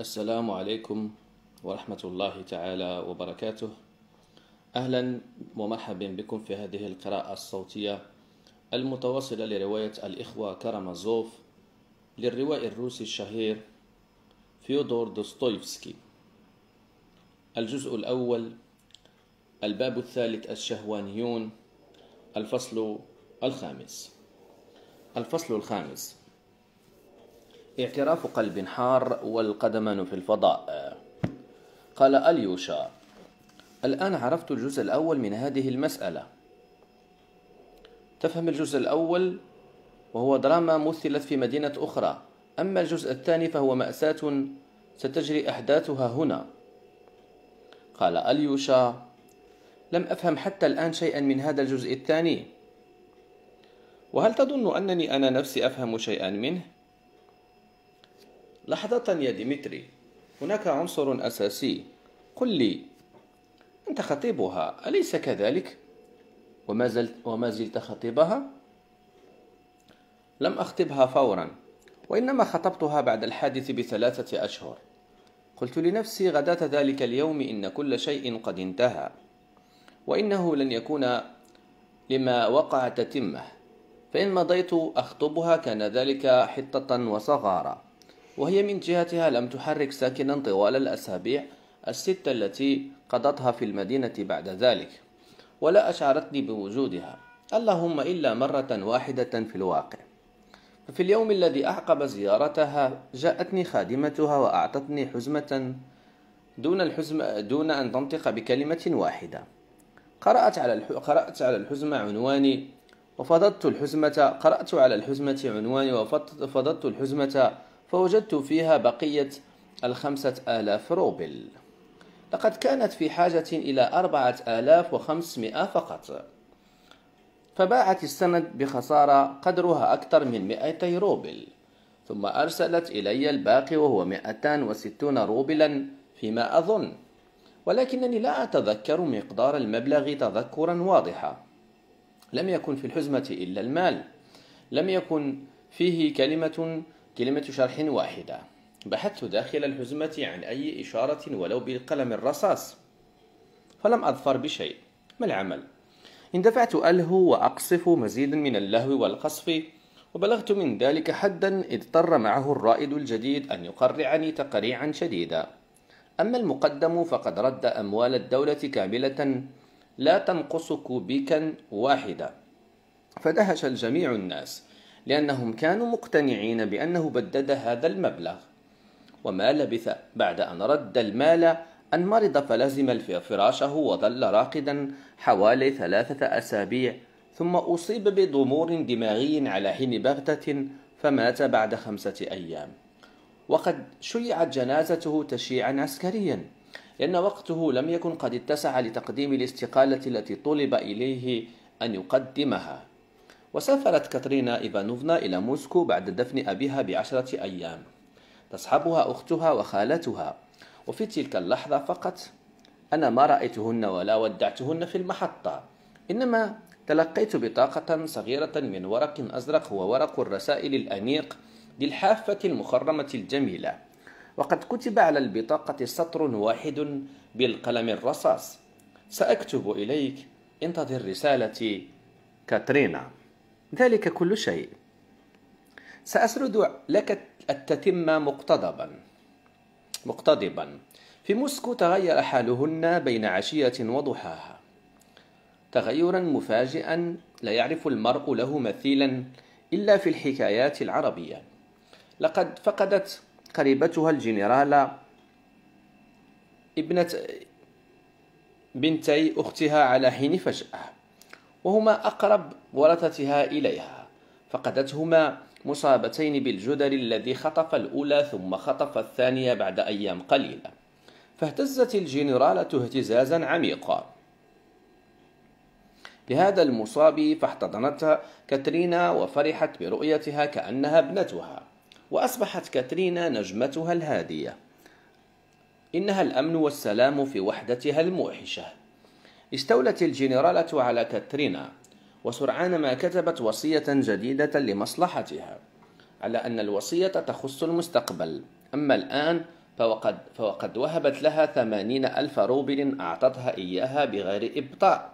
السلام عليكم ورحمة الله تعالى وبركاته أهلا ومرحبا بكم في هذه القراءة الصوتية المتواصلة لرواية الإخوة كرامازوف للروائي الروسي الشهير فيودور دوستويفسكي الجزء الأول الباب الثالث الشهوانيون الفصل الخامس الفصل الخامس اعتراف قلب حار والقدمان في الفضاء قال أليوشا الآن عرفت الجزء الأول من هذه المسألة تفهم الجزء الأول وهو دراما مثلت في مدينة أخرى أما الجزء الثاني فهو مأساة ستجري أحداثها هنا قال أليوشا لم أفهم حتى الآن شيئا من هذا الجزء الثاني وهل تظن أنني أنا نفسي أفهم شيئا منه؟ لحظة يا ديمتري هناك عنصر أساسي قل لي أنت خطيبها أليس كذلك؟ وما زلت, وما زلت خطيبها؟ لم أخطبها فورا وإنما خطبتها بعد الحادث بثلاثة أشهر قلت لنفسي غداة ذلك اليوم إن كل شيء قد انتهى وإنه لن يكون لما وقع تتمه فإن مضيت أخطبها كان ذلك حطة وصغارة وهي من جهتها لم تحرك ساكنا طوال الأسابيع الستة التي قضتها في المدينة بعد ذلك ولا أشعرتني بوجودها اللهم إلا مرة واحدة في الواقع ففي اليوم الذي أعقب زيارتها جاءتني خادمتها وأعطتني حزمة دون الحزمة دون أن تنطق بكلمة واحدة قرأت على قرأت على الحزمة عنواني وفضضت الحزمة قرأت على الحزمة عنواني وفضضت الحزمة فوجدت فيها بقية الخمسة آلاف روبل لقد كانت في حاجة إلى أربعة آلاف وخمسمائة فقط فباعت السند بخسارة قدرها أكثر من مائتي روبل ثم أرسلت إلي الباقي وهو مائتان وستون روبلا فيما أظن ولكنني لا أتذكر مقدار المبلغ تذكرا واضحا لم يكن في الحزمة إلا المال لم يكن فيه كلمة كلمة شرح واحدة بحثت داخل الحزمة عن أي إشارة ولو بالقلم الرصاص فلم أظفر بشيء ما العمل؟ اندفعت ألهو وأقصف مزيدا من اللهو والقصف وبلغت من ذلك حدا اضطر معه الرائد الجديد أن يقرعني تقريعا شديدا أما المقدم فقد رد أموال الدولة كاملة لا تنقص كوبيكا واحدة فدهش الجميع الناس لأنهم كانوا مقتنعين بأنه بدد هذا المبلغ وما لبث بعد أن رد المال أن مرض فلزم فراشه وظل راقدا حوالي ثلاثة أسابيع ثم أصيب بضمور دماغي على حين بغتة فمات بعد خمسة أيام وقد شيعت جنازته تشيعا عسكريا لأن وقته لم يكن قد اتسع لتقديم الاستقالة التي طلب إليه أن يقدمها وسافرت كاترينا إيفانوفنا إلى موسكو بعد دفن أبيها بعشرة أيام تصحبها أختها وخالتها وفي تلك اللحظة فقط أنا ما رأيتهن ولا ودعتهن في المحطة إنما تلقيت بطاقة صغيرة من ورق أزرق هو ورق الرسائل الأنيق للحافة المخرمة الجميلة وقد كتب على البطاقة سطر واحد بالقلم الرصاص سأكتب إليك انتظر رسالتي كاترينا ذلك كل شيء سأسرد لك التتمة مقتضبا مقتضبا في موسكو تغير حالهن بين عشية وضحاها تغيرا مفاجئا لا يعرف المرء له مثيلا إلا في الحكايات العربية لقد فقدت قريبتها الجنرالة ابنة بنتي أختها على حين فجأة وهما أقرب ورثتها إليها فقدتهما مصابتين بالجدر الذي خطف الأولى ثم خطف الثانية بعد أيام قليلة فاهتزت الجنرالة اهتزازا عميقا بهذا المصاب فاحتضنتها كاترينا وفرحت برؤيتها كأنها ابنتها وأصبحت كاترينا نجمتها الهادية إنها الأمن والسلام في وحدتها الموحشة استولت الجنرالة على كاترينا وسرعان ما كتبت وصية جديدة لمصلحتها على أن الوصية تخص المستقبل أما الآن فوقد, فوقد وهبت لها ثمانين ألف روبل أعطتها إياها بغير إبطاء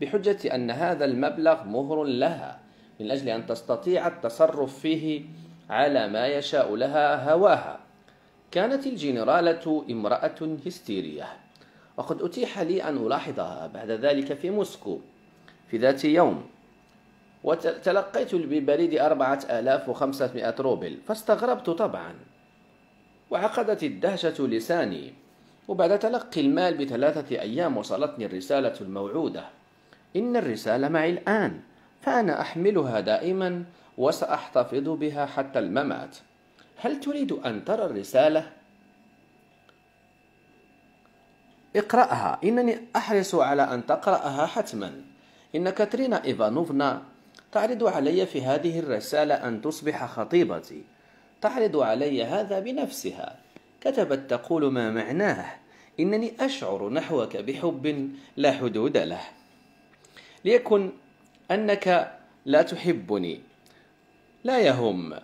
بحجة أن هذا المبلغ مهر لها من أجل أن تستطيع التصرف فيه على ما يشاء لها هواها كانت الجنرالة امرأة هستيرية وقد أتيح لي أن ألاحظها بعد ذلك في موسكو في ذات يوم وتلقيت ببريد أربعة آلاف وخمسمائة روبل فاستغربت طبعا وعقدت الدهشة لساني وبعد تلقي المال بثلاثة أيام وصلتني الرسالة الموعودة إن الرسالة معي الآن فأنا أحملها دائما وسأحتفظ بها حتى الممات هل تريد أن ترى الرسالة؟ اقرأها إنني أحرص على أن تقرأها حتما إن كاترينا إيفانوفنا تعرض علي في هذه الرسالة أن تصبح خطيبتي تعرض علي هذا بنفسها كتبت تقول ما معناه إنني أشعر نحوك بحب لا حدود له ليكن أنك لا تحبني لا يهم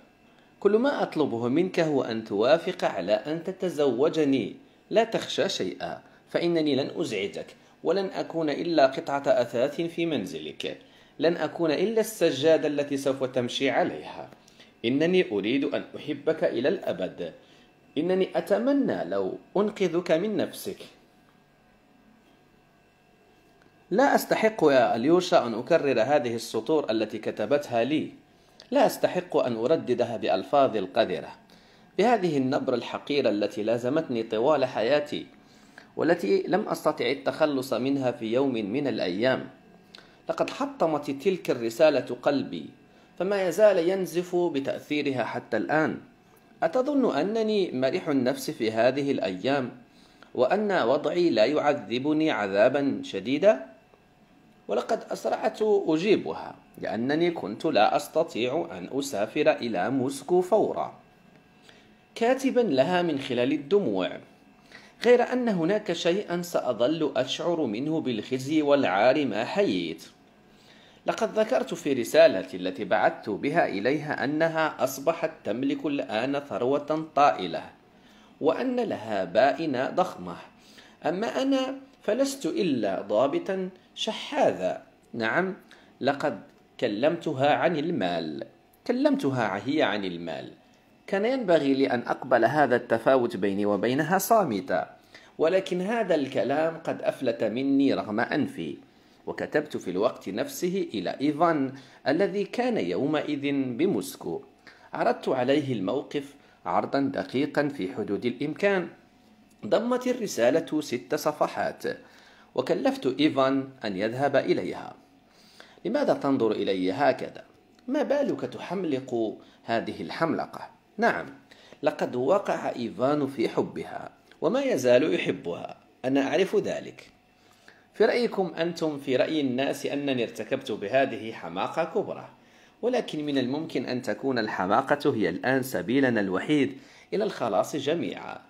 كل ما أطلبه منك هو أن توافق على أن تتزوجني لا تخشى شيئا فإنني لن أزعجك ولن أكون إلا قطعة أثاث في منزلك لن أكون إلا السجادة التي سوف تمشي عليها إنني أريد أن أحبك إلى الأبد إنني أتمنى لو أنقذك من نفسك لا أستحق يا أليوشا أن أكرر هذه السطور التي كتبتها لي لا أستحق أن أرددها بألفاظ القذرة بهذه النبرة الحقيرة التي لازمتني طوال حياتي والتي لم أستطع التخلص منها في يوم من الأيام لقد حطمت تلك الرسالة قلبي فما يزال ينزف بتأثيرها حتى الآن أتظن أنني مرح النفس في هذه الأيام وأن وضعي لا يعذبني عذابا شديدا ولقد أسرعت أجيبها لأنني كنت لا أستطيع أن أسافر إلى موسكو فورا كاتبا لها من خلال الدموع غير أن هناك شيئا سأظل أشعر منه بالخزي والعار ما حييت لقد ذكرت في رسالتي التي بعثت بها إليها أنها أصبحت تملك الآن ثروة طائلة وأن لها بائنة ضخمة أما أنا فلست إلا ضابطا شحاذا نعم لقد كلمتها عن المال كلمتها هي عن المال كان ينبغي لي أن أقبل هذا التفاوت بيني وبينها صامتا ولكن هذا الكلام قد أفلت مني رغم أنفي وكتبت في الوقت نفسه إلى إيفان الذي كان يومئذ بموسكو عرضت عليه الموقف عرضا دقيقا في حدود الإمكان ضمت الرسالة ست صفحات وكلفت إيفان أن يذهب إليها لماذا تنظر إلي هكذا؟ ما بالك تحملق هذه الحملقة؟ نعم لقد وقع إيفان في حبها وما يزال يحبها أنا أعرف ذلك في رأيكم أنتم في رأي الناس أنني ارتكبت بهذه حماقة كبرى ولكن من الممكن أن تكون الحماقة هي الآن سبيلنا الوحيد إلى الخلاص جميعا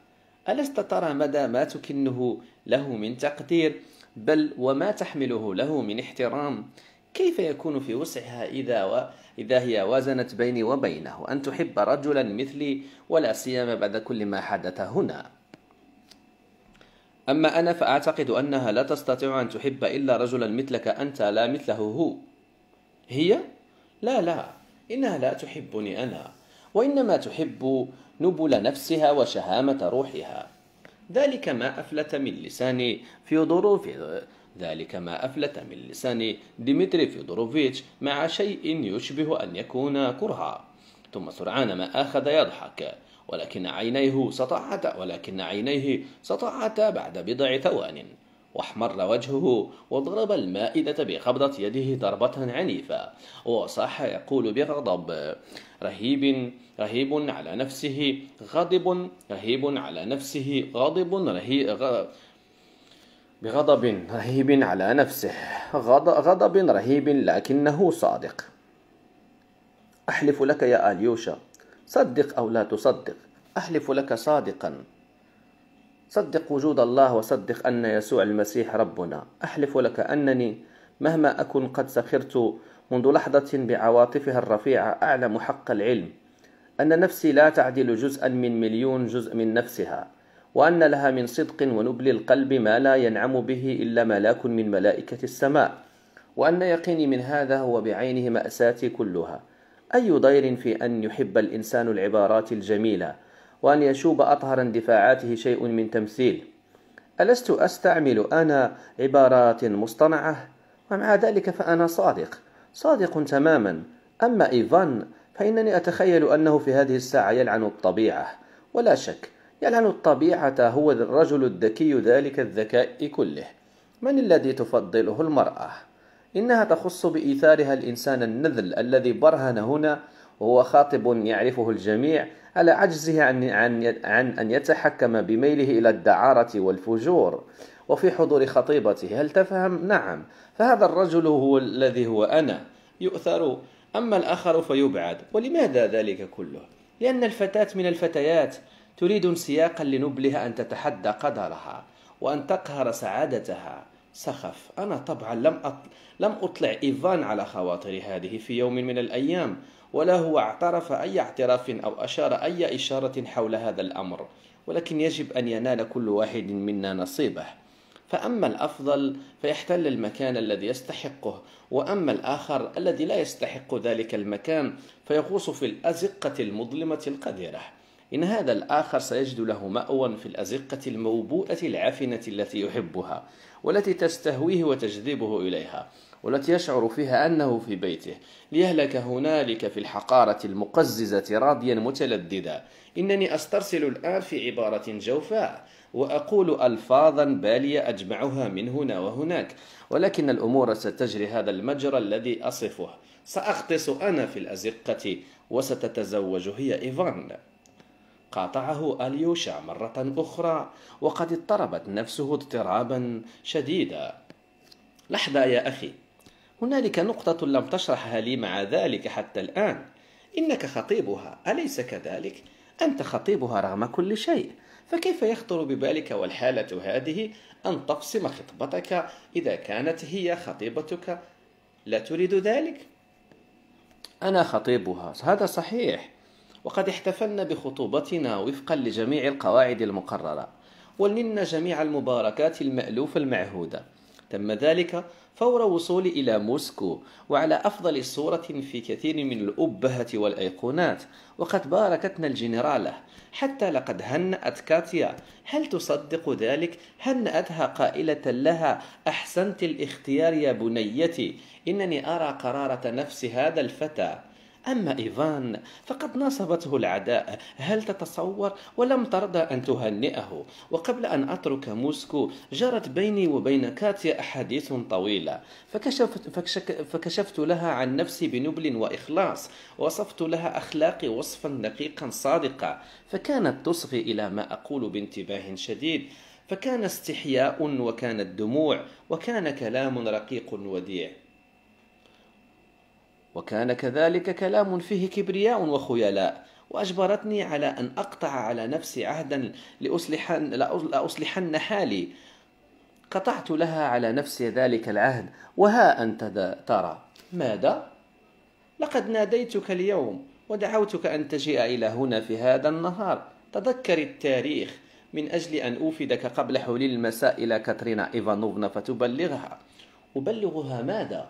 ألست ترى مدى ما تكنه له من تقدير بل وما تحمله له من احترام كيف يكون في وسعها إذا و... إذا هي وازنت بيني وبينه أن تحب رجلا مثلي ولا سيما بعد كل ما حدث هنا أما أنا فأعتقد أنها لا تستطيع أن تحب إلا رجلا مثلك أنت لا مثله هو هي؟ لا لا إنها لا تحبني أنا وإنما تحب نبل نفسها وشهامة روحها ذلك ما أفلت من لساني في ظروف ذلك ما أفلت من لسان ديمتري فيودوروفيتش مع شيء يشبه أن يكون كرها ثم سرعان ما أخذ يضحك ولكن عينيه سطعتا ولكن عينيه سطعتا بعد بضع ثوان واحمر وجهه وضرب المائدة بقبضة يده ضربة عنيفة وصاح يقول بغضب رهيب رهيب على نفسه غضب رهيب على نفسه غاضب رهيب بغضب رهيب على نفسه غضب رهيب لكنه صادق أحلف لك يا أليوشا صدق أو لا تصدق أحلف لك صادقا صدق وجود الله وصدق أن يسوع المسيح ربنا أحلف لك أنني مهما أكن قد سخرت منذ لحظة بعواطفها الرفيعة أعلم حق العلم أن نفسي لا تعدل جزءا من مليون جزء من نفسها وأن لها من صدق ونبل القلب ما لا ينعم به إلا ملاك من ملائكة السماء وأن يقيني من هذا هو بعينه مأساتي كلها أي ضير في أن يحب الإنسان العبارات الجميلة وأن يشوب أطهر اندفاعاته شيء من تمثيل ألست أستعمل أنا عبارات مصطنعة؟ ومع ذلك فأنا صادق صادق تماما أما إيفان فإنني أتخيل أنه في هذه الساعة يلعن الطبيعة ولا شك يلعن الطبيعة هو الرجل الذكي ذلك الذكاء كله من الذي تفضله المرأة؟ إنها تخص بإيثارها الإنسان النذل الذي برهن هنا وهو خاطب يعرفه الجميع على عجزه عن, عن, عن أن يتحكم بميله إلى الدعارة والفجور وفي حضور خطيبته هل تفهم؟ نعم فهذا الرجل هو الذي هو أنا يؤثر أما الآخر فيبعد ولماذا ذلك كله؟ لأن الفتاة من الفتيات تريد انسياقا لنبلها أن تتحدى قدرها وأن تقهر سعادتها سخف أنا طبعا لم أطلع, لم أطلع إيفان على خواطر هذه في يوم من الأيام ولا هو اعترف أي اعتراف أو أشار أي إشارة حول هذا الأمر ولكن يجب أن ينال كل واحد منا نصيبه فأما الأفضل فيحتل المكان الذي يستحقه وأما الآخر الذي لا يستحق ذلك المكان فيغوص في الأزقة المظلمة القذرة إن هذا الآخر سيجد له مأوى في الأزقة الموبوءة العفنة التي يحبها والتي تستهويه وتجذبه إليها والتي يشعر فيها أنه في بيته ليهلك هنالك في الحقارة المقززة راضيا متلددا إنني أسترسل الآن في عبارة جوفاء وأقول ألفاظا بالية أجمعها من هنا وهناك ولكن الأمور ستجري هذا المجرى الذي أصفه سأغطس أنا في الأزقة وستتزوج هي إيفان قاطعه أليوشا مرة أخرى وقد اضطربت نفسه اضطرابا شديدا لحظة يا أخي هنالك نقطة لم تشرحها لي مع ذلك حتى الآن إنك خطيبها أليس كذلك؟ أنت خطيبها رغم كل شيء فكيف يخطر ببالك والحالة هذه أن تفصم خطبتك إذا كانت هي خطيبتك لا تريد ذلك؟ أنا خطيبها هذا صحيح وقد احتفلنا بخطوبتنا وفقا لجميع القواعد المقررة ولنا جميع المباركات المألوفة المعهودة تم ذلك فور وصولي إلى موسكو وعلى أفضل صورة في كثير من الأبهة والأيقونات وقد باركتنا الجنرالة حتى لقد هنأت كاتيا هل تصدق ذلك؟ هنأتها قائلة لها أحسنت الاختيار يا بنيتي إنني أرى قرارة نفس هذا الفتى أما إيفان فقد ناصبته العداء هل تتصور ولم ترضى أن تهنئه وقبل أن أترك موسكو جرت بيني وبين كاتيا أحاديث طويلة فكشفت, فكشك فكشفت لها عن نفسي بنبل وإخلاص وصفت لها أخلاقي وصفا دقيقا صادقا فكانت تصغي إلى ما أقول بانتباه شديد فكان استحياء وكانت دموع وكان كلام رقيق وديع وكان كذلك كلام فيه كبرياء وخيلاء وأجبرتني على أن أقطع على نفسي عهدا لأصلحن, لأصلحن حالي قطعت لها على نفسي ذلك العهد وها أنت ترى ماذا؟ لقد ناديتك اليوم ودعوتك أن تجيء إلى هنا في هذا النهار تذكر التاريخ من أجل أن أوفدك قبل حلول المساء إلى كاترينا إيفانوفنا فتبلغها أبلغها ماذا؟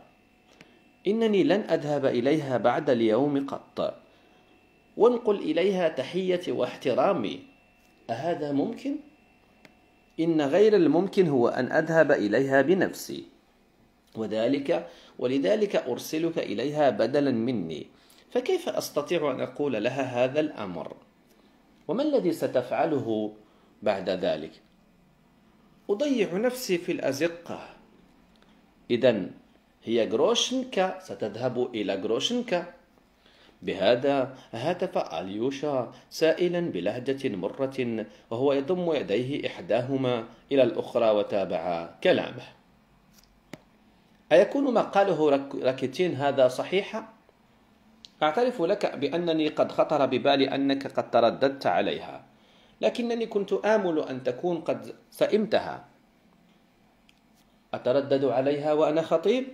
إنني لن أذهب إليها بعد اليوم قط وانقل إليها تحيتي واحترامي أهذا ممكن؟ إن غير الممكن هو أن أذهب إليها بنفسي وذلك ولذلك أرسلك إليها بدلا مني فكيف أستطيع أن أقول لها هذا الأمر؟ وما الذي ستفعله بعد ذلك؟ أضيع نفسي في الأزقة إذا هي جروشنكا ستذهب إلى جروشنكا بهذا هتف أليوشا سائلا بلهجة مرة وهو يضم يديه إحداهما إلى الأخرى وتابع كلامه أيكون ما قاله راكيتين هذا صحيحا؟ أعترف لك بأنني قد خطر ببالي أنك قد ترددت عليها لكنني كنت آمل أن تكون قد سئمتها أتردد عليها وأنا خطيب؟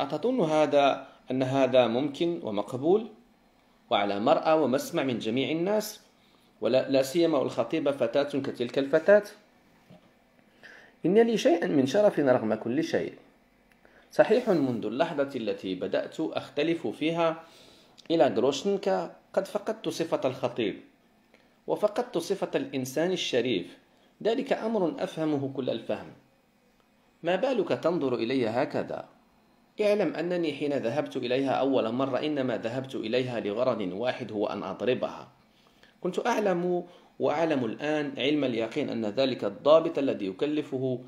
أتظن هذا أن هذا ممكن ومقبول وعلى مرأى ومسمع من جميع الناس ولا سيما الخطيبة فتاة كتلك الفتاة إن لي شيئا من شرف رغم كل شيء صحيح منذ اللحظة التي بدأت أختلف فيها إلى دروشنكا قد فقدت صفة الخطيب وفقدت صفة الإنسان الشريف ذلك أمر أفهمه كل الفهم ما بالك تنظر إلي هكذا اعلم أنني حين ذهبت إليها أول مرة إنما ذهبت إليها لغرض واحد هو أن أضربها كنت أعلم وأعلم الآن علم اليقين أن ذلك الضابط الذي يكلفه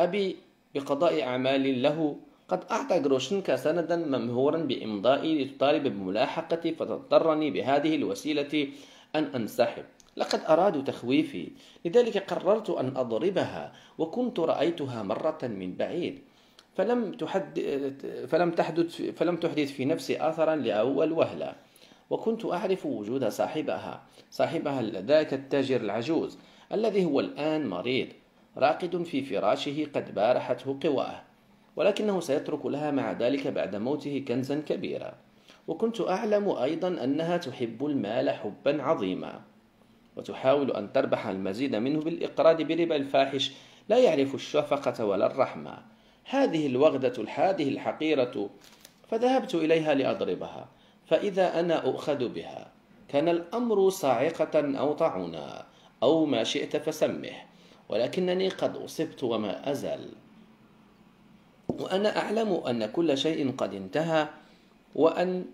أبي بقضاء أعمال له قد أعطى جروشنكا سندا ممهورا بإمضائي لتطالب بملاحقتي فتضطرني بهذه الوسيلة أن أنسحب لقد أرادوا تخويفي لذلك قررت أن أضربها وكنت رأيتها مرة من بعيد فلم تحدث فلم تحدث فلم تحدث في نفسي اثرا لاول وهله وكنت اعرف وجود صاحبها صاحبها ذاك التاجر العجوز الذي هو الان مريض راقد في فراشه قد بارحته قواه ولكنه سيترك لها مع ذلك بعد موته كنزا كبيرا وكنت اعلم ايضا انها تحب المال حبا عظيما وتحاول ان تربح المزيد منه بالاقراض بربا الفاحش لا يعرف الشفقه ولا الرحمه هذه الوغدة هذه الحقيرة فذهبت إليها لأضربها فإذا أنا أؤخذ بها كان الأمر صاعقة أو طاعونا أو ما شئت فسمه ولكنني قد أصبت وما أزل وأنا أعلم أن كل شيء قد انتهى وأن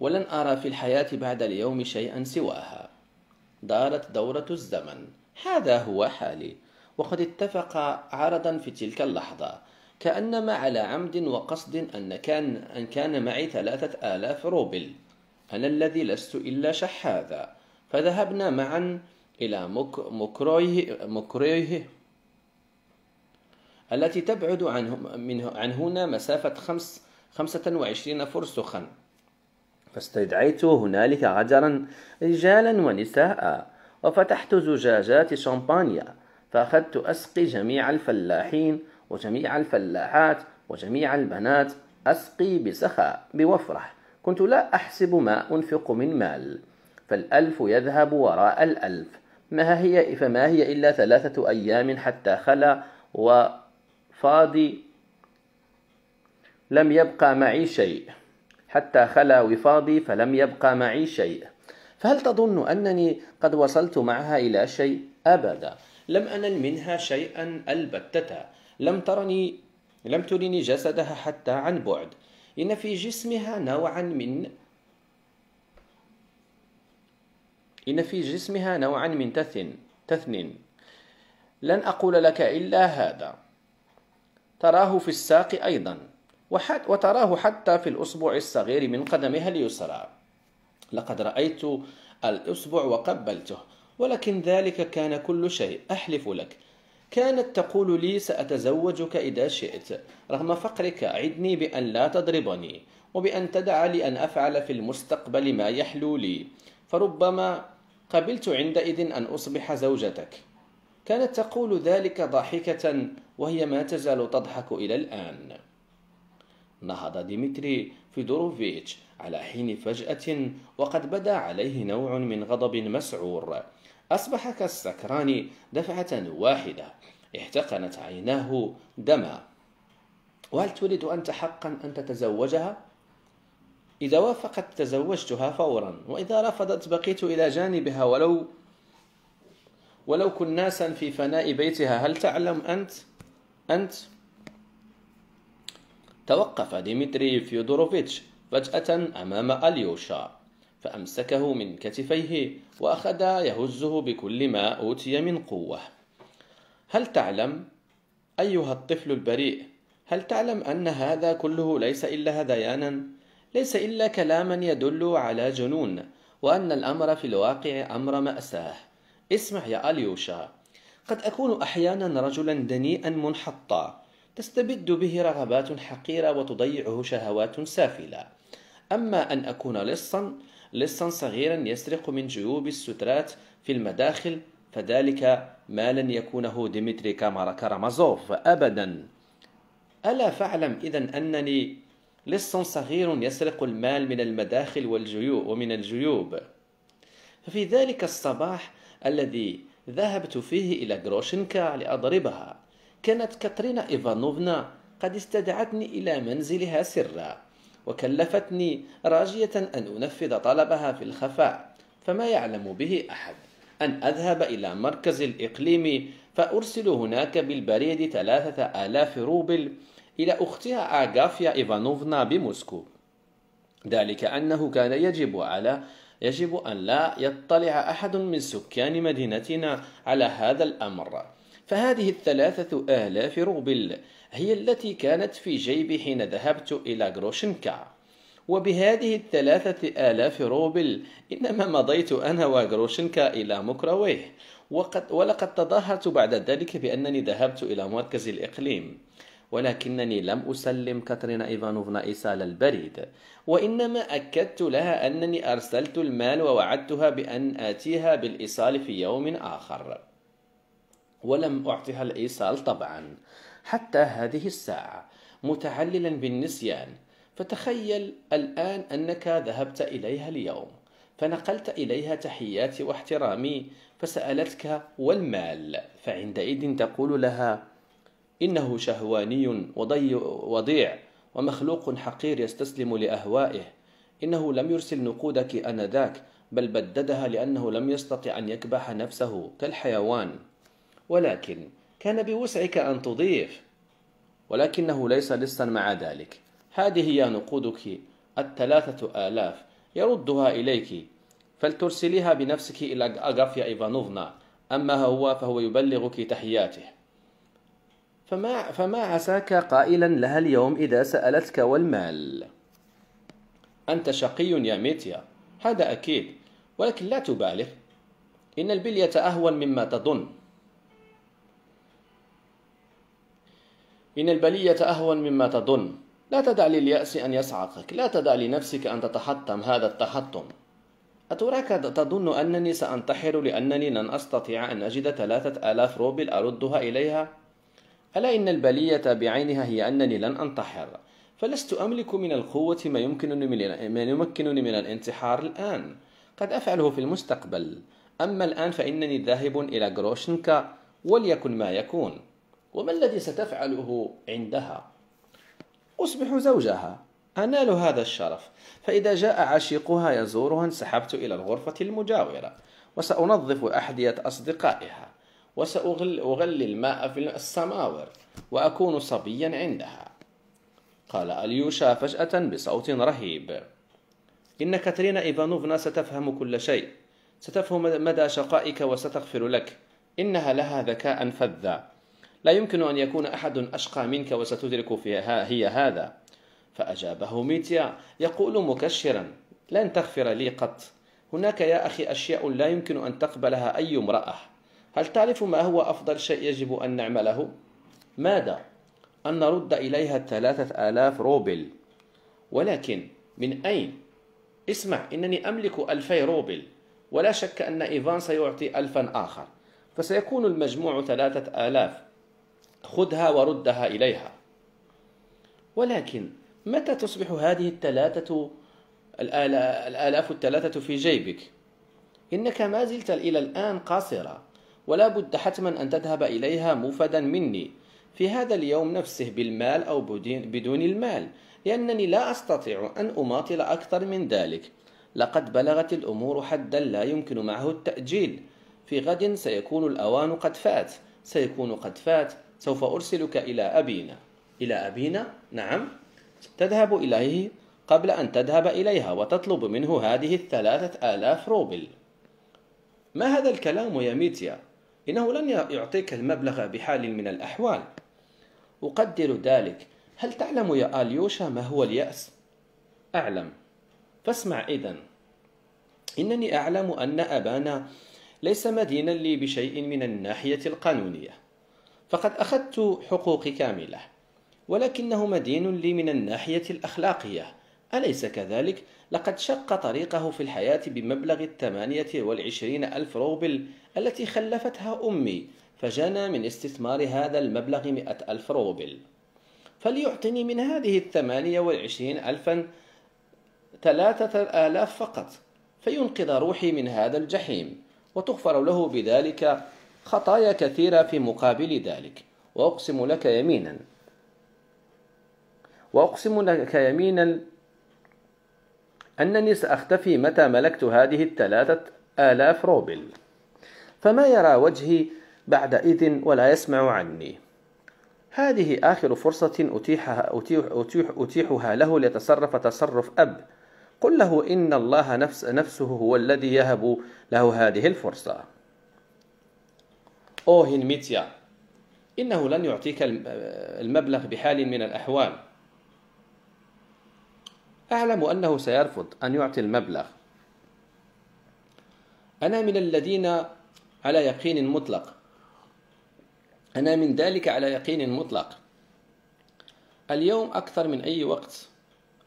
ولن أرى في الحياة بعد اليوم شيئا سواها دارت دورة الزمن هذا هو حالي وقد اتفق عرضا في تلك اللحظة كأنما على عمد وقصد أن كان, أن كان معي ثلاثة آلاف روبل أنا الذي لست إلا شحاذا فذهبنا معا إلى مك... مكرويه... مكرويه التي تبعد عن, من... عن هنا مسافة خمس... خمسة وعشرين فرسخا فاستدعيت هنالك عجرا رجالا ونساء وفتحت زجاجات شامبانيا فأخذت أسقي جميع الفلاحين وجميع الفلاحات وجميع البنات أسقي بسخاء بوفرة كنت لا أحسب ما أنفق من مال فالألف يذهب وراء الألف ما هي فما هي إلا ثلاثة أيام حتى خلا وفاضي لم يبقى معي شيء حتى خلا وفاضي فلم يبقى معي شيء فهل تظن أنني قد وصلت معها إلى شيء؟ أبدا لم أنل منها شيئا البتة لم ترني لم ترني جسدها حتى عن بعد إن في جسمها نوعا من إن في جسمها نوعا من تثن تثنين لن أقول لك إلا هذا تراه في الساق أيضا وحت وتراه حتى في الأصبع الصغير من قدمها اليسرى لقد رأيت الأصبع وقبلته ولكن ذلك كان كل شيء أحلف لك كانت تقول لي سأتزوجك إذا شئت رغم فقرك عدني بأن لا تضربني وبأن تدع لي أن أفعل في المستقبل ما يحلو لي فربما قبلت عندئذ أن أصبح زوجتك كانت تقول ذلك ضاحكة وهي ما تزال تضحك إلى الآن نهض ديمتري فيدوروفيتش على حين فجأة وقد بدا عليه نوع من غضب مسعور أصبح كالسكران دفعة واحدة احتقنت عيناه دما وهل تريد أنت حقا أن تتزوجها؟ إذا وافقت تزوجتها فورا وإذا رفضت بقيت إلى جانبها ولو ولو كناسا في فناء بيتها هل تعلم أنت أنت توقف ديمتري فيودوروفيتش فجأة أمام أليوشا فأمسكه من كتفيه وأخذ يهزه بكل ما أوتي من قوة هل تعلم أيها الطفل البريء هل تعلم أن هذا كله ليس إلا هذيانا ليس إلا كلاما يدل على جنون وأن الأمر في الواقع أمر مأساه اسمع يا أليوشا قد أكون أحيانا رجلا دنيئا منحطا تستبد به رغبات حقيرة وتضيعه شهوات سافلة أما أن أكون لصا لصا صغيرا يسرق من جيوب السترات في المداخل فذلك ما لن يكونه ديمتري كارامازوف أبدا ألا فاعلم إذا أنني لص صغير يسرق المال من المداخل والجيوب ومن الجيوب ففي ذلك الصباح الذي ذهبت فيه إلى غروشنكا لأضربها كانت كاترينا إيفانوفنا قد استدعتني إلى منزلها سرًا وكلفتني راجية أن أنفذ طلبها في الخفاء فما يعلم به أحد أن أذهب إلى مركز الإقليم فأرسل هناك بالبريد ثلاثة آلاف روبل إلى أختها آغافيا إيفانوفنا بموسكو ذلك أنه كان يجب على يجب أن لا يطلع أحد من سكان مدينتنا على هذا الأمر فهذه الثلاثة آلاف روبل هي التي كانت في جيبي حين ذهبت إلى غروشنكا وبهذه الثلاثة آلاف روبل إنما مضيت أنا وغروشنكا إلى مكرويه وقد ولقد تظاهرت بعد ذلك بأنني ذهبت إلى مركز الإقليم ولكنني لم أسلم كاترينا إيفانوفنا إيصال البريد وإنما أكدت لها أنني أرسلت المال ووعدتها بأن آتيها بالإيصال في يوم آخر ولم أعطها الإيصال طبعا حتى هذه الساعة متعللا بالنسيان فتخيل الآن أنك ذهبت إليها اليوم فنقلت إليها تحياتي واحترامي فسألتك والمال فعندئذ تقول لها إنه شهواني وضيع ومخلوق حقير يستسلم لأهوائه إنه لم يرسل نقودك أنذاك بل بددها لأنه لم يستطع أن يكبح نفسه كالحيوان ولكن كان بوسعك أن تضيف ولكنه ليس لصا مع ذلك هذه هي نقودك الثلاثة آلاف يردها إليك فلترسليها بنفسك إلى أغافيا إيفانوفنا أما هو فهو يبلغك تحياته فما, فما عساك قائلا لها اليوم إذا سألتك والمال أنت شقي يا ميتيا هذا أكيد ولكن لا تبالغ إن البلية أهون مما تظن إن البلية أهون مما تظن لا تدع لليأس أن يصعقك لا تدع لنفسك أن تتحطم هذا التحطم أتراك تظن أنني سأنتحر لأنني لن أستطيع أن أجد ثلاثة آلاف روبل أردها إليها؟ ألا إن البلية بعينها هي أنني لن أنتحر فلست أملك من القوة ما يمكنني من, ما يمكنني من الانتحار الآن قد أفعله في المستقبل أما الآن فإنني ذاهب إلى غروشنكا وليكن ما يكون وما الذي ستفعله عندها أصبح زوجها أنال هذا الشرف فإذا جاء عشيقها يزورها انسحبت إلى الغرفة المجاورة وسأنظف أحذية أصدقائها وسأغلي الماء في السماور وأكون صبيا عندها قال أليوشا فجأة بصوت رهيب إن كاترينا إيفانوفنا ستفهم كل شيء ستفهم مدى شقائك وستغفر لك إنها لها ذكاء فذا لا يمكن أن يكون أحد أشقى منك وستدرك فيها هي هذا فأجابه ميتيا يقول مكشرا لن تغفر لي قط هناك يا أخي أشياء لا يمكن أن تقبلها أي امرأة هل تعرف ما هو أفضل شيء يجب أن نعمله؟ ماذا؟ أن نرد إليها الثلاثة آلاف روبل ولكن من أين؟ اسمع إنني أملك ألفي روبل ولا شك أن إيفان سيعطي ألفا آخر فسيكون المجموع ثلاثة آلاف خذها وردها إليها ولكن متى تصبح هذه الثلاثة الآلاف الثلاثة في جيبك؟ إنك ما زلت إلى الآن قاصرة ولا بد حتما أن تذهب إليها موفدا مني في هذا اليوم نفسه بالمال أو بدون المال لأنني لا أستطيع أن أماطل أكثر من ذلك لقد بلغت الأمور حدا لا يمكن معه التأجيل في غد سيكون الأوان قد فات سيكون قد فات سوف أرسلك إلى أبينا إلى أبينا نعم تذهب إليه قبل أن تذهب إليها وتطلب منه هذه الثلاثة آلاف روبل ما هذا الكلام يا ميتيا إنه لن يعطيك المبلغ بحال من الأحوال أقدر ذلك هل تعلم يا آليوشا ما هو اليأس؟ أعلم فاسمع إذا إنني أعلم أن أبانا ليس مدينا لي بشيء من الناحية القانونية فقد أخذت حقوقي كاملة ولكنه مدين لي من الناحية الأخلاقية أليس كذلك؟ لقد شق طريقه في الحياة بمبلغ الثمانية والعشرين ألف روبل التي خلفتها أمي فجنى من استثمار هذا المبلغ مئة ألف روبل فليعطني من هذه الثمانية والعشرين ألفا ثلاثة آلاف فقط فينقذ روحي من هذا الجحيم وتغفر له بذلك خطايا كثيرة في مقابل ذلك وأقسم لك يمينا وأقسم لك يمينا أنني سأختفي متى ملكت هذه الثلاثة آلاف روبل فما يرى وجهي بعدئذ ولا يسمع عني هذه آخر فرصة أتيحها أتيح أتيح أتيحها له ليتصرف تصرف أب قل له إن الله نفس نفسه هو الذي يهب له هذه الفرصة أوهن ميتيا إنه لن يعطيك المبلغ بحال من الأحوال أعلم أنه سيرفض أن يعطي المبلغ أنا من الذين على يقين مطلق أنا من ذلك على يقين مطلق اليوم أكثر من أي وقت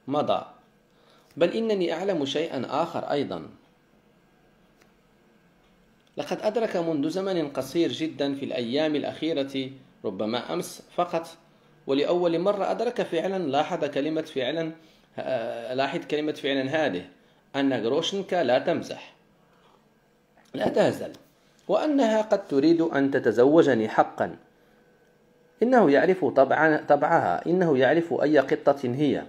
مضى بل إنني أعلم شيئا آخر أيضا لقد أدرك منذ زمن قصير جدا في الأيام الأخيرة ربما أمس فقط ولأول مرة أدرك فعلا لاحظ كلمة فعلا آه، لاحظ كلمة فعلا هذه أن غروشنكا لا تمزح لا تهزل وأنها قد تريد أن تتزوجني حقا إنه يعرف طبعا طبعها إنه يعرف أي قطة هي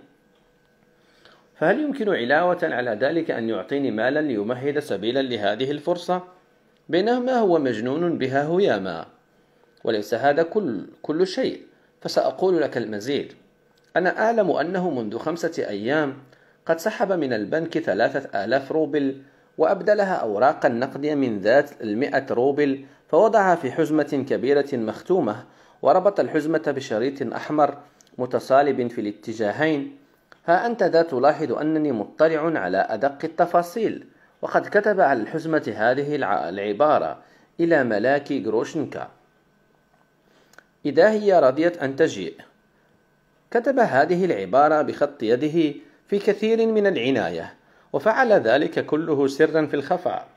فهل يمكن علاوة على ذلك أن يعطيني مالا ليمهد سبيلا لهذه الفرصة؟ بينما هو مجنون بها هياما وليس هذا كل كل شيء فسأقول لك المزيد أنا أعلم أنه منذ خمسة أيام قد سحب من البنك ثلاثة آلاف روبل وأبدلها أوراقا نقدية من ذات المئة روبل فوضعها في حزمة كبيرة مختومة وربط الحزمة بشريط أحمر متصالب في الاتجاهين ها أنت ذا تلاحظ أنني مطلع على أدق التفاصيل وقد كتب على الحزمة هذه العبارة إلى ملاك جروشنكا إذا هي رضيت أن تجيء كتب هذه العبارة بخط يده في كثير من العناية وفعل ذلك كله سرا في الخفاء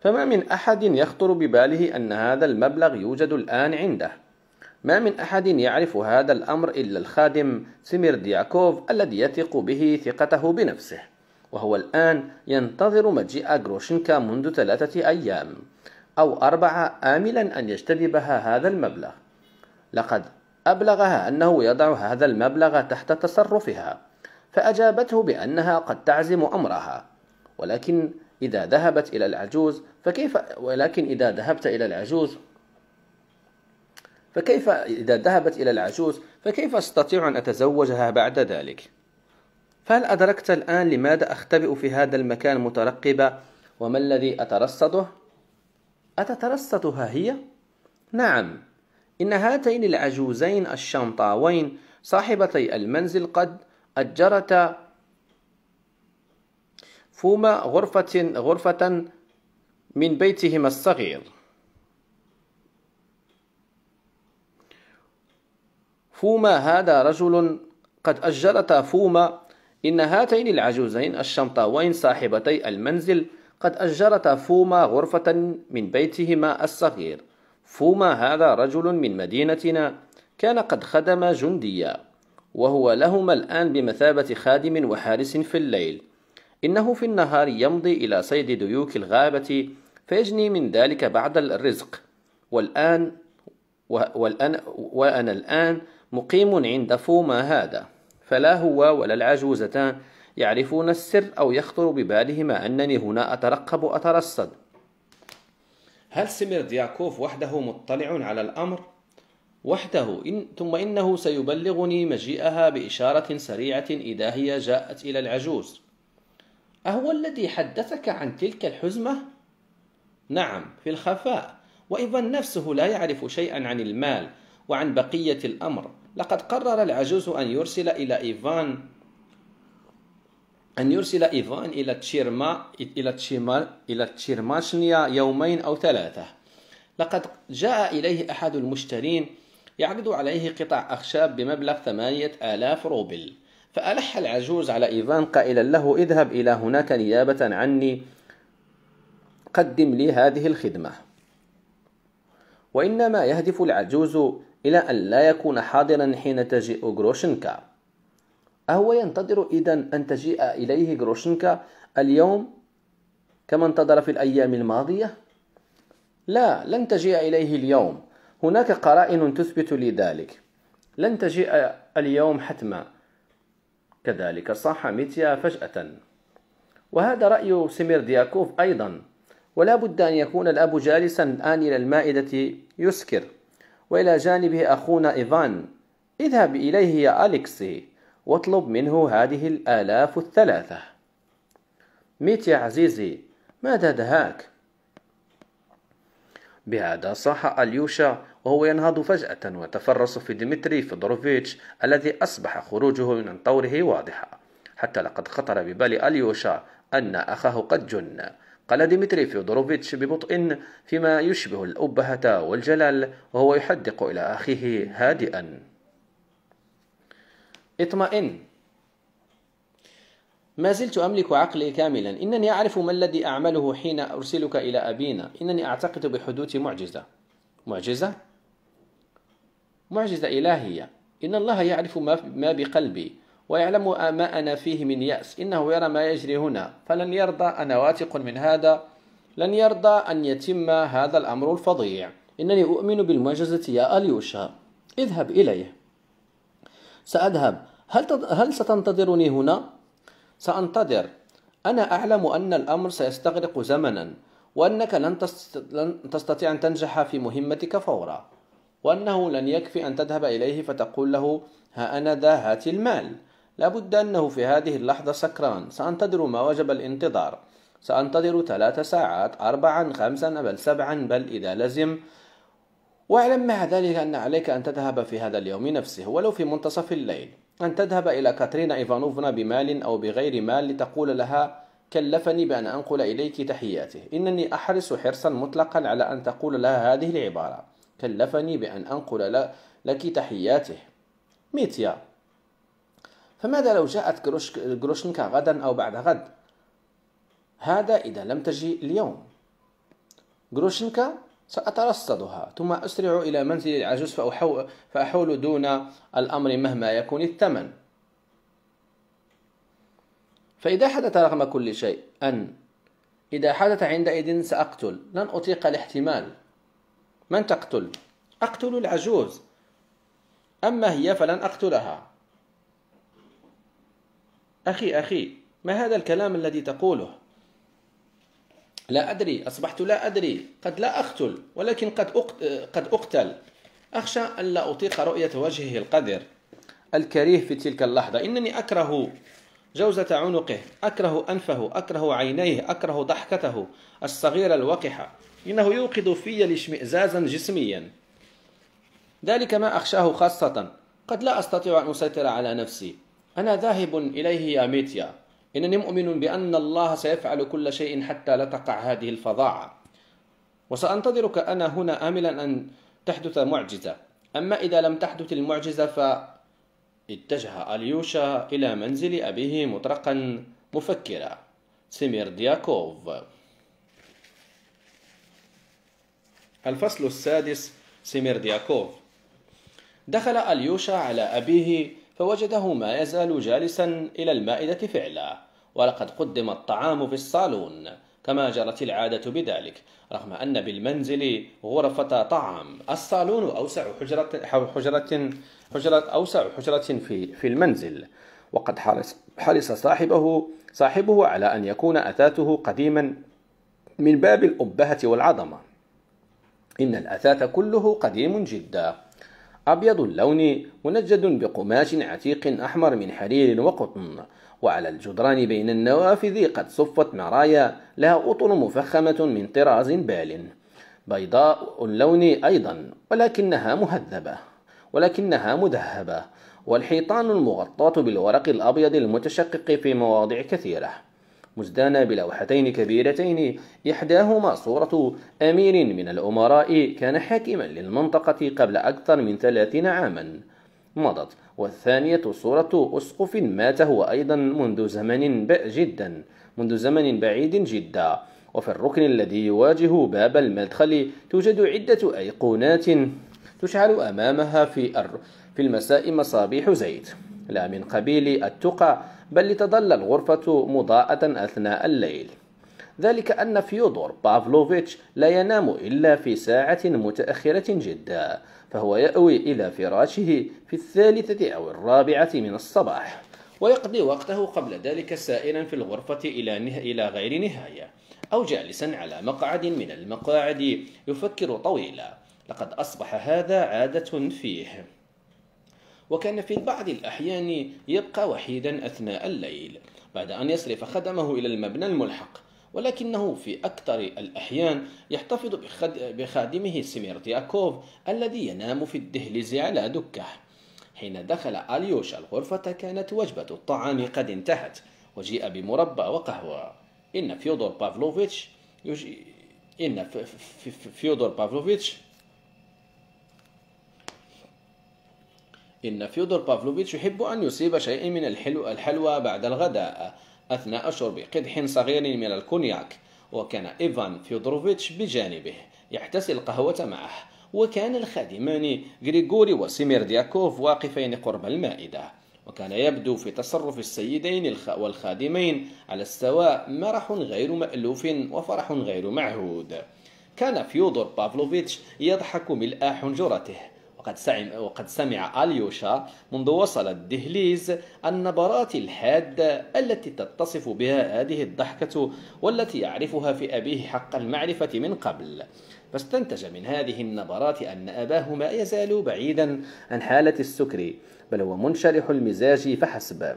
فما من أحد يخطر بباله أن هذا المبلغ يوجد الآن عنده ما من أحد يعرف هذا الأمر إلا الخادم سمير دياكوف الذي يثق به ثقته بنفسه وهو الآن ينتظر مجيء جروشنكا منذ ثلاثة أيام أو أربعة آملا أن يجتذبها هذا المبلغ لقد أبلغها أنه يضع هذا المبلغ تحت تصرفها فأجابته بأنها قد تعزم أمرها ولكن إذا ذهبت إلى العجوز فكيف ولكن إذا ذهبت إلى العجوز فكيف إذا ذهبت إلى العجوز فكيف أستطيع أن أتزوجها بعد ذلك؟ فهل أدركت الآن لماذا أختبئ في هذا المكان مترقبة وما الذي أترصده؟ أتترصدها هي؟ نعم إن هاتين العجوزين الشنطاوين صاحبتي المنزل قد أجرتا فوما غرفة غرفة من بيتهما الصغير فوما هذا رجل قد أجرتا فوما إن هاتين العجوزين الشمطاوين صاحبتي المنزل قد أجرتا فوما غرفة من بيتهما الصغير فوما هذا رجل من مدينتنا كان قد خدم جنديا وهو لهما الآن بمثابة خادم وحارس في الليل إنه في النهار يمضي إلى صيد ديوك الغابة فيجني من ذلك بعض الرزق والآن والآن وأنا الآن مقيم عند فوما هذا فلا هو ولا العجوزتان يعرفون السر أو يخطر ببالهما أنني هنا أترقب أترصد هل دياكوف وحده مطلع على الأمر؟ وحده إن ثم إنه سيبلغني مجيئها بإشارة سريعة إذا هي جاءت إلى العجوز أهو الذي حدثك عن تلك الحزمة؟ نعم في الخفاء وإيفان نفسه لا يعرف شيئا عن المال وعن بقية الأمر لقد قرر العجوز أن يرسل إلى إيفان أن يرسل إيفان إلى تشيرما إلى تشيما إلى تشيرماشنيا يومين أو ثلاثة لقد جاء إليه أحد المشترين يعرض عليه قطع أخشاب بمبلغ ثمانية آلاف روبل فألح العجوز على إيفان قائلا له اذهب إلى هناك نيابة عني قدم لي هذه الخدمة وإنما يهدف العجوز إلى أن لا يكون حاضرا حين تجيء جروشنكا أهو ينتظر إذا أن تجيء إليه جروشنكا اليوم كما انتظر في الأيام الماضية؟ لا لن تجيء إليه اليوم هناك قرائن تثبت لي ذلك لن تجيء اليوم حتما كذلك صاح ميتيا فجأة وهذا رأي سمير دياكوف أيضا ولا بد أن يكون الأب جالسا الآن إلى المائدة يسكر وإلى جانبه أخونا إيفان اذهب إليه يا أليكسي واطلب منه هذه الآلاف الثلاثة ميت يا عزيزي ماذا دهاك؟ بهذا صاح أليوشا وهو ينهض فجأة وتفرس في ديمتري فودروفيتش الذي أصبح خروجه من طوره واضحا حتى لقد خطر ببال أليوشا أن أخاه قد جن قال ديمتري فيودوروفيتش ببطء فيما يشبه الأبهة والجلال وهو يحدق إلى أخيه هادئا اطمئن ما زلت أملك عقلي كاملا إنني أعرف ما الذي أعمله حين أرسلك إلى أبينا إنني أعتقد بحدوث معجزة معجزة؟ معجزة إلهية إن الله يعرف ما بقلبي ويعلم ما أنا فيه من يأس إنه يرى ما يجري هنا فلن يرضى أنا واثق من هذا لن يرضى أن يتم هذا الأمر الفظيع إنني أؤمن بالمعجزة يا أليوشا اذهب إليه سأذهب هل, تض... هل ستنتظرني هنا؟ سأنتظر أنا أعلم أن الأمر سيستغرق زمنا وأنك لن, تست... لن تستطيع أن تنجح في مهمتك فورا وأنه لن يكفي أن تذهب إليه فتقول له ها أنا ذا هات المال لابد أنه في هذه اللحظة سكران سأنتظر ما وجب الانتظار سأنتظر ثلاث ساعات أربعا خمسا بل سبعا بل إذا لزم واعلم مع ذلك أن عليك أن تذهب في هذا اليوم نفسه ولو في منتصف الليل أن تذهب إلى كاترينا إيفانوفنا بمال أو بغير مال لتقول لها كلفني بأن أنقل إليك تحياته إنني أحرص حرصا مطلقا على أن تقول لها هذه العبارة كلفني بأن أنقل لك تحياته ميتيا فماذا لو جاءت جروشنكا غدا أو بعد غد؟ هذا إذا لم تجي اليوم جروشنكا سأترصدها ثم أسرع إلى منزل العجوز فأحول دون الأمر مهما يكون الثمن فإذا حدث رغم كل شيء أن إذا حدث عندئذ سأقتل لن أطيق الاحتمال من تقتل؟ أقتل العجوز أما هي فلن أقتلها أخي أخي ما هذا الكلام الذي تقوله لا أدري أصبحت لا أدري قد لا أقتل ولكن قد أقتل أخشى أن لا أطيق رؤية وجهه القذر الكريه في تلك اللحظة إنني أكره جوزة عنقه أكره أنفه أكره عينيه أكره ضحكته الصغيرة الوقحة إنه يوقد في الاشمئزازا جسميا ذلك ما أخشاه خاصة قد لا أستطيع أن أسيطر على نفسي أنا ذاهب إليه يا ميتيا إنني مؤمن بأن الله سيفعل كل شيء حتى لا تقع هذه الفظاعة وسأنتظرك أنا هنا آملا أن تحدث معجزة أما إذا لم تحدث المعجزة ف اتجه أليوشا إلى منزل أبيه مطرقا مفكرا سميردياكوف الفصل السادس سميردياكوف دخل أليوشا على أبيه فوجده ما يزال جالسا إلى المائدة فعلا ولقد قدم الطعام في الصالون كما جرت العادة بذلك رغم أن بالمنزل غرفة طعام الصالون أوسع حجرة, حجرة, حجرة أوسع حجرة في, في المنزل وقد حرص صاحبه صاحبه على أن يكون أثاثه قديما من باب الأبهة والعظمة إن الأثاث كله قديم جداً أبيض اللون منجد بقماش عتيق أحمر من حرير وقطن وعلى الجدران بين النوافذ قد صفت مرايا لها أطن مفخمة من طراز بال بيضاء اللون أيضا ولكنها مهذبة ولكنها مذهبة والحيطان المغطاة بالورق الأبيض المتشقق في مواضع كثيرة مزدانة بلوحتين كبيرتين إحداهما صورة أمير من الأمراء كان حاكما للمنطقة قبل أكثر من ثلاثين عاما مضت والثانية صورة أسقف مات هو أيضا منذ زمن جدا منذ زمن بعيد جدا وفي الركن الذي يواجه باب المدخل توجد عدة أيقونات تشعل أمامها في في المساء مصابيح زيت لا من قبيل التقى بل لتظل الغرفة مضاءة أثناء الليل ذلك أن فيودور بافلوفيتش لا ينام إلا في ساعة متأخرة جدا فهو يأوي إلى فراشه في الثالثة أو الرابعة من الصباح ويقضي وقته قبل ذلك سائلا في الغرفة إلى, نه... إلى غير نهاية أو جالسا على مقعد من المقاعد يفكر طويلا لقد أصبح هذا عادة فيه وكان في بعض الأحيان يبقى وحيدا أثناء الليل بعد أن يصرف خدمه إلى المبنى الملحق ولكنه في أكثر الأحيان يحتفظ بخادمه سميرتياكوف الذي ينام في الدهليز على دكه حين دخل أليوش الغرفة كانت وجبة الطعام قد انتهت وجيء بمربى وقهوة إن فيودور بافلوفيتش يجي... إن فيودور بافلوفيتش إن فيودور بافلوفيتش يحب أن يصيب شيء من الحلو الحلوى بعد الغداء أثناء شرب قدح صغير من الكونياك وكان إيفان فيودروفيتش بجانبه يحتسي القهوة معه وكان الخادمان غريغوري وسيميردياكوف واقفين قرب المائدة وكان يبدو في تصرف السيدين والخادمين على السواء مرح غير مألوف وفرح غير معهود كان فيودور بافلوفيتش يضحك ملء حنجرته وقد, سمع وقد سمع أليوشا منذ وصل الدهليز النبرات الحادة التي تتصف بها هذه الضحكة والتي يعرفها في أبيه حق المعرفة من قبل فاستنتج من هذه النبرات أن أباه ما يزال بعيدا عن حالة السكر بل هو منشرح المزاج فحسب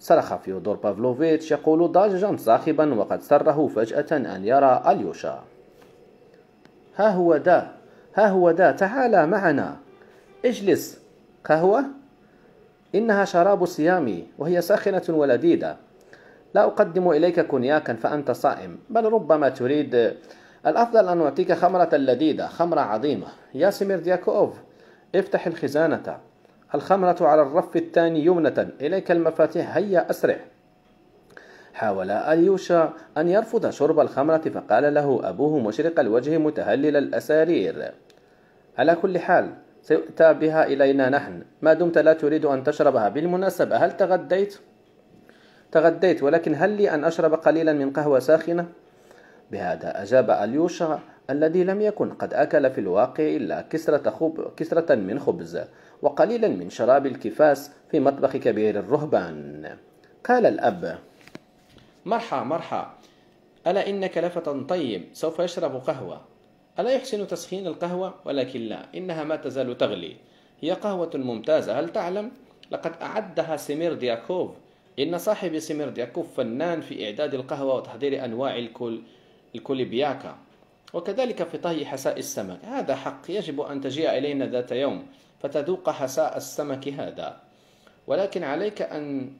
صرخ فيودور بافلوفيتش يقول ضاجا صاخبا وقد سره فجأة أن يرى أليوشا ها هو ده ها هو دا تعال معنا اجلس قهوة إنها شراب صيامي وهي ساخنة ولذيذة لا أقدم إليك كونياكا فأنت صائم بل ربما تريد الأفضل أن أعطيك خمرة لذيذة خمرة عظيمة يا سمير دياكوف افتح الخزانة الخمرة على الرف الثاني يمنة إليك المفاتيح هيا أسرع حاول أليوشا أن يرفض شرب الخمرة فقال له أبوه مشرق الوجه متهلل الأسارير على كل حال سيؤتى بها إلينا نحن ما دمت لا تريد أن تشربها بالمناسبة هل تغديت؟ تغديت ولكن هل لي أن أشرب قليلا من قهوة ساخنة؟ بهذا أجاب أليوشا الذي لم يكن قد أكل في الواقع إلا كسرة, خب... كسرة من خبز وقليلا من شراب الكفاس في مطبخ كبير الرهبان قال الأب مرحى مرحى ألا إنك لفت طيب سوف يشرب قهوة ألا يحسن تسخين القهوة ولكن لا إنها ما تزال تغلي هي قهوة ممتازة هل تعلم؟ لقد أعدها سمير دياكوف إن صاحب سمير دياكوف فنان في إعداد القهوة وتحضير أنواع الكل الكوليبياكا وكذلك في طهي حساء السمك هذا حق يجب أن تجيء إلينا ذات يوم فتذوق حساء السمك هذا ولكن عليك أن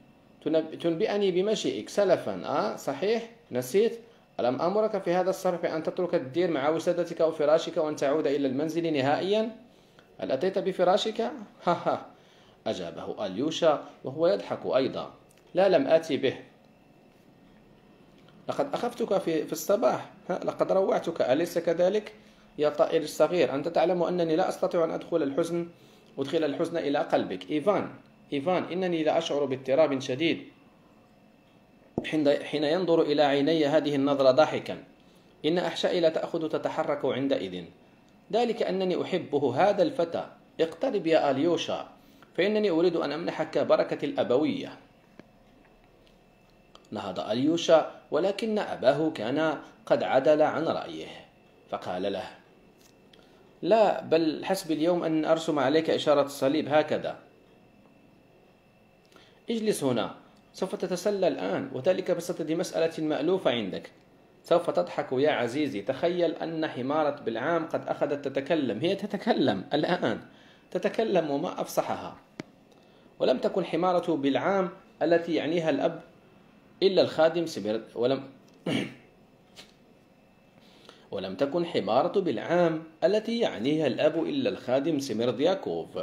تنبئني بمجيئك سلفا آه صحيح نسيت ألم أمرك في هذا الصرف أن تترك الدير مع وسادتك وفراشك وأن تعود إلى المنزل نهائيا هل أتيت بفراشك؟ ها ها أجابه أليوشا وهو يضحك أيضا لا لم آتي به لقد أخفتك في, في الصباح لقد روعتك أليس كذلك يا طائر الصغير أنت تعلم أنني لا أستطيع أن أدخل الحزن أدخل الحزن إلى قلبك إيفان إيفان إنني لا أشعر باضطراب شديد حين ينظر إلى عيني هذه النظرة ضاحكا إن أحشائي لا تأخذ تتحرك عندئذ ذلك أنني أحبه هذا الفتى اقترب يا أليوشا فإنني أريد أن أمنحك بركة الأبوية نهض أليوشا ولكن أباه كان قد عدل عن رأيه فقال له لا بل حسبي اليوم أن أرسم عليك إشارة الصليب هكذا اجلس هنا سوف تتسلى الآن وذلك بصدد مسألة مألوفة عندك سوف تضحك يا عزيزي تخيل أن حمارة بالعام قد أخذت تتكلم هي تتكلم الآن تتكلم وما أفصحها ولم تكن حمارة بالعام التي يعنيها الأب إلا الخادم سبرت ولم ولم تكن حمارة بالعام التي يعنيها الأب إلا الخادم سميردياكوف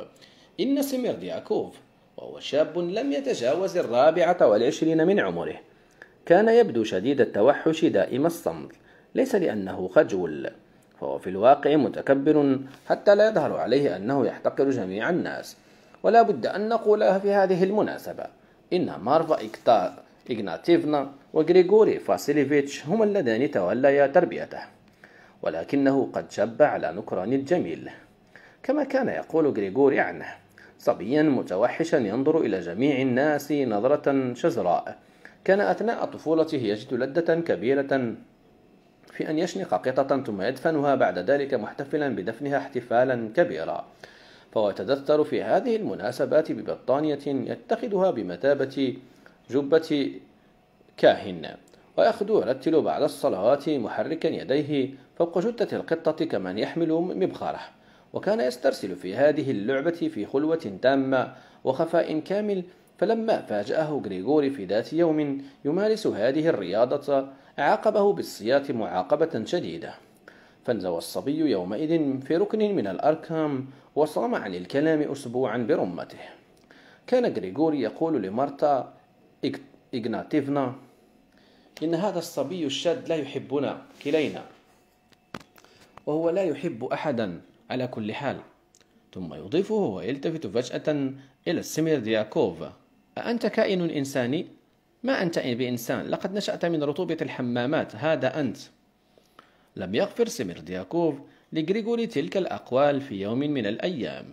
إن سميردياكوف وهو شاب لم يتجاوز الرابعة والعشرين من عمره كان يبدو شديد التوحش دائم الصمت ليس لأنه خجول فهو في الواقع متكبر حتى لا يظهر عليه أنه يحتقر جميع الناس ولا بد أن نقولها في هذه المناسبة إن مارفا إكتار إغناتيفنا وغريغوري فاسيليفيتش هما اللذان توليا تربيته ولكنه قد شب على نكران الجميل كما كان يقول غريغوري عنه صبيا متوحشا ينظر إلى جميع الناس نظرة شزراء كان أثناء طفولته يجد لدة كبيرة في أن يشنق قطة ثم يدفنها بعد ذلك محتفلا بدفنها احتفالا كبيرا فهو يتدثر في هذه المناسبات ببطانية يتخذها بمثابة جبة كاهن ويأخذ يرتل بعد الصلوات محركا يديه فوق جثة القطة كمن يحمل مبخره وكان يسترسل في هذه اللعبة في خلوة تامة وخفاء كامل فلما فاجأه غريغوري في ذات يوم يمارس هذه الرياضة عاقبه بالصياط معاقبة شديدة فانزوى الصبي يومئذ في ركن من الأركام وصام عن الكلام أسبوعا برمته كان غريغوري يقول لمارتا إغناتيفنا إن هذا الصبي الشاد لا يحبنا كلينا وهو لا يحب أحدا على كل حال ثم يضيفه ويلتفت فجأة إلى السمير دياكوف أأنت كائن إنساني؟ ما أنت بإنسان لقد نشأت من رطوبة الحمامات هذا أنت لم يغفر سمير دياكوف لغريغوري تلك الأقوال في يوم من الأيام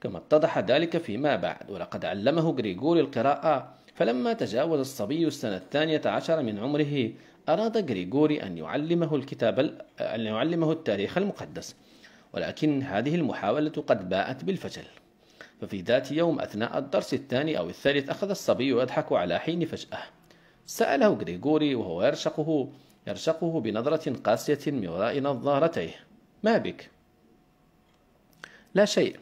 كما اتضح ذلك فيما بعد ولقد علمه غريغوري القراءة فلما تجاوز الصبي السنة الثانية عشر من عمره أراد غريغوري أن يعلمه الكتاب أن يعلمه التاريخ المقدس ولكن هذه المحاولة قد باءت بالفشل ففي ذات يوم أثناء الدرس الثاني أو الثالث أخذ الصبي يضحك على حين فجأة سأله غريغوري وهو يرشقه يرشقه بنظرة قاسية من وراء نظارتيه ما بك؟ لا شيء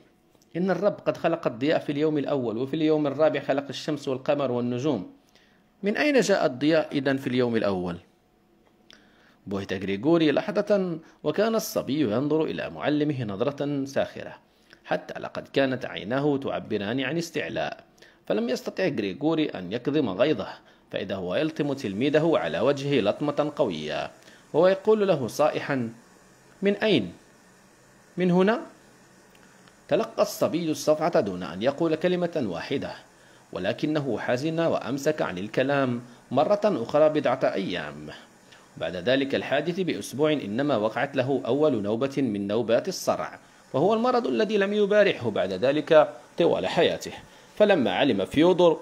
إن الرب قد خلق الضياء في اليوم الأول وفي اليوم الرابع خلق الشمس والقمر والنجوم من أين جاء الضياء إذا في اليوم الأول؟ بهت غريغوري لحظة وكان الصبي ينظر إلى معلمه نظرة ساخرة حتى لقد كانت عيناه تعبران عن استعلاء فلم يستطع غريغوري أن يكظم غيظه فإذا هو يلطم تلميذه على وجهه لطمة قوية وهو يقول له صائحا من أين؟ من هنا؟ تلقى الصبي الصفعة دون أن يقول كلمة واحدة ولكنه حزن وأمسك عن الكلام مرة أخرى بضعة أيام بعد ذلك الحادث بأسبوع إنما وقعت له أول نوبة من نوبات الصرع وهو المرض الذي لم يبارحه بعد ذلك طوال حياته فلما علم فيودور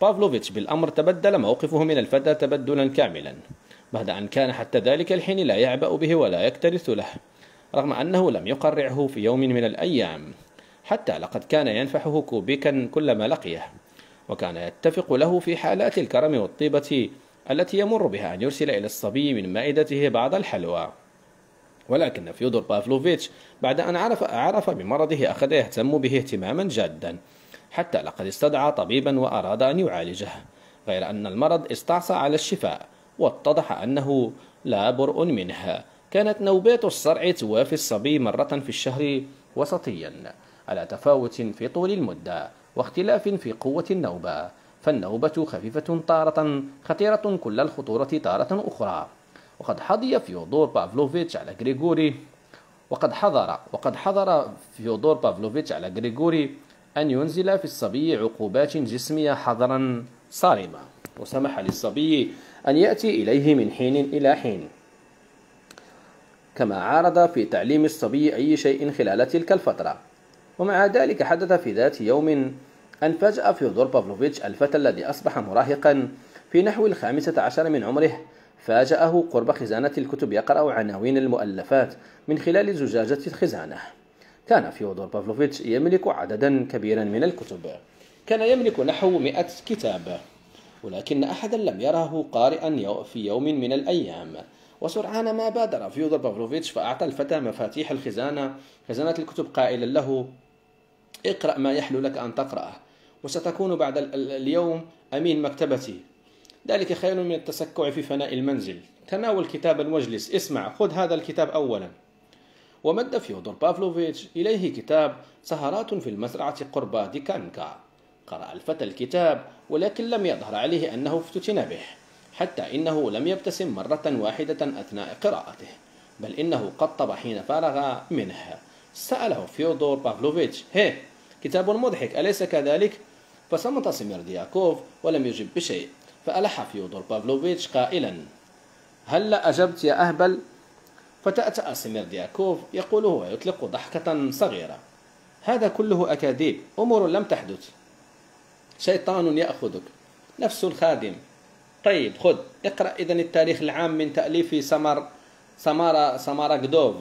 بافلوفيتش بالأمر تبدل موقفه من الفتى تبدلا كاملا بعد أن كان حتى ذلك الحين لا يعبأ به ولا يكترث له رغم أنه لم يقرعه في يوم من الأيام حتى لقد كان ينفحه كوبيكا كلما لقيه وكان يتفق له في حالات الكرم والطيبة التي يمر بها أن يرسل إلى الصبي من مائدته بعض الحلوى ولكن فيودور بافلوفيتش بعد أن عرف, عرف بمرضه أخذ يهتم به اهتماما جادا حتى لقد استدعى طبيبا وأراد أن يعالجه غير أن المرض استعصى على الشفاء واتضح أنه لا برء منها كانت نوبات الصرع توافي الصبي مرة في الشهر وسطيا على تفاوت في طول المدة واختلاف في قوة النوبة فالنوبة خفيفة تارة خطيرة كل الخطورة تارة أخرى وقد حظي فيودور بافلوفيتش على غريغوري وقد حظر وقد حظر فيودور بافلوفيتش على غريغوري أن ينزل في الصبي عقوبات جسمية حظرا صارمة وسمح للصبي أن يأتي إليه من حين إلى حين كما عارض في تعليم الصبي أي شيء خلال تلك الفترة ومع ذلك حدث في ذات يوم أن فاجأ فيودور بافلوفيتش الفتى الذي أصبح مراهقا في نحو الخامسة عشر من عمره فاجأه قرب خزانة الكتب يقرأ عناوين المؤلفات من خلال زجاجة الخزانة كان فيودور بافلوفيتش يملك عددا كبيرا من الكتب كان يملك نحو مئة كتاب ولكن أحدا لم يره قارئا في يوم من الأيام وسرعان ما بادر فيودور بافلوفيتش فأعطى الفتى مفاتيح الخزانة خزانة الكتب قائلا له اقرأ ما يحلو لك أن تقرأه وستكون بعد اليوم أمين مكتبتي ذلك خير من التسكع في فناء المنزل تناول كتابا واجلس اسمع خذ هذا الكتاب أولا ومد فيودور بافلوفيتش إليه كتاب سهرات في المزرعة قرب ديكانكا قرأ الفتى الكتاب ولكن لم يظهر عليه أنه افتتن به حتى إنه لم يبتسم مرة واحدة أثناء قراءته بل إنه قطب حين فرغ منه سأله فيودور بافلوفيتش هي كتاب مضحك أليس كذلك؟ فصمت سميردياكوف ولم يجب بشيء فألح فيودور بافلوفيتش قائلا هلا أجبت يا أهبل فتأتأ سميردياكوف يقوله ويطلق ضحكة صغيرة هذا كله أكاذيب أمور لم تحدث شيطان يأخذك نفس الخادم طيب خذ اقرأ إذا التاريخ العام من تأليف سمر سمارا سمارا قدوف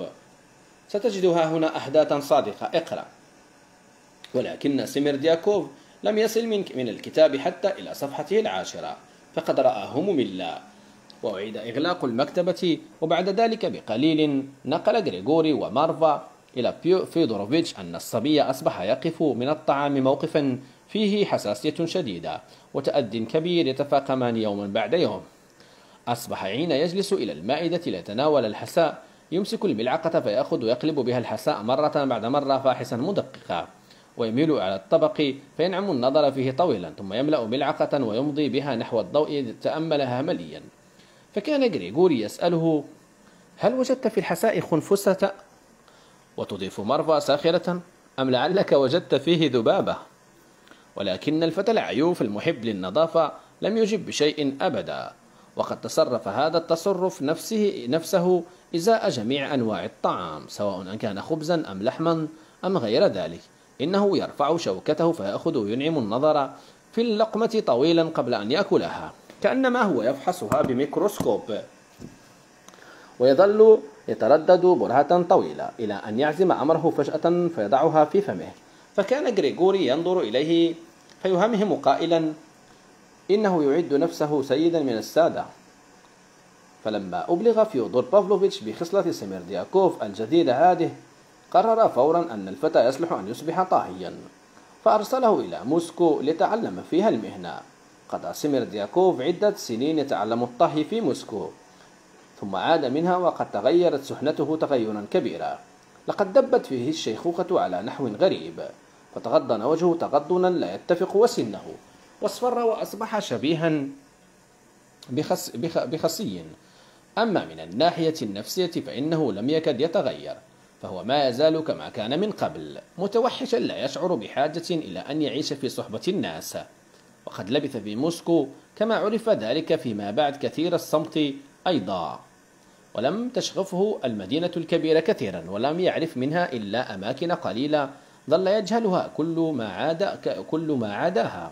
ستجدها هنا أحداثا صادقة اقرأ ولكن سميردياكوف لم يصل من, من الكتاب حتى إلى صفحته العاشرة فقد رأى همم الله وأعيد إغلاق المكتبة وبعد ذلك بقليل نقل غريغوري ومارفا إلى فيدوروفيتش أن الصبي أصبح يقف من الطعام موقفا فيه حساسية شديدة وتأد كبير يتفاقمان يوما بعد يوم أصبح حين يجلس إلى المائدة ليتناول الحساء يمسك الملعقة فيأخذ ويقلب بها الحساء مرة بعد مرة فاحصا مدققا ويميل على الطبق فينعم النظر فيه طويلا ثم يملأ ملعقة ويمضي بها نحو الضوء تأملها مليا فكان غريغوري يسأله هل وجدت في الحساء خنفسة؟ وتضيف مرفى ساخرة أم لعلك وجدت فيه ذبابة؟ ولكن الفتى العيوف المحب للنظافة لم يجب بشيء أبدا وقد تصرف هذا التصرف نفسه, نفسه إزاء جميع أنواع الطعام سواء أن كان خبزا أم لحما أم غير ذلك إنه يرفع شوكته فيأخذ وينعم النظر في اللقمة طويلا قبل أن يأكلها كأنما هو يفحصها بميكروسكوب ويظل يتردد برهة طويلة إلى أن يعزم أمره فجأة فيضعها في فمه فكان غريغوري ينظر إليه فيهمهم قائلا إنه يعد نفسه سيدا من السادة فلما أبلغ فيودور بافلوفيتش بخصلة سميردياكوف الجديدة هذه قرر فورا أن الفتى يصلح أن يصبح طاهيا فأرسله إلى موسكو ليتعلم فيها المهنة قضى سمير دياكوف عدة سنين يتعلم الطهي في موسكو ثم عاد منها وقد تغيرت سحنته تغيرا كبيرا لقد دبت فيه الشيخوخة على نحو غريب فتغضن وجهه تغضنا لا يتفق وسنه واصفر وأصبح شبيها بخس بخ أما من الناحية النفسية فإنه لم يكد يتغير فهو ما يزال كما كان من قبل متوحشا لا يشعر بحاجة إلى أن يعيش في صحبة الناس وقد لبث في موسكو كما عرف ذلك فيما بعد كثير الصمت أيضا ولم تشغفه المدينة الكبيرة كثيرا ولم يعرف منها إلا أماكن قليلة ظل يجهلها كل ما عاد كل ما عداها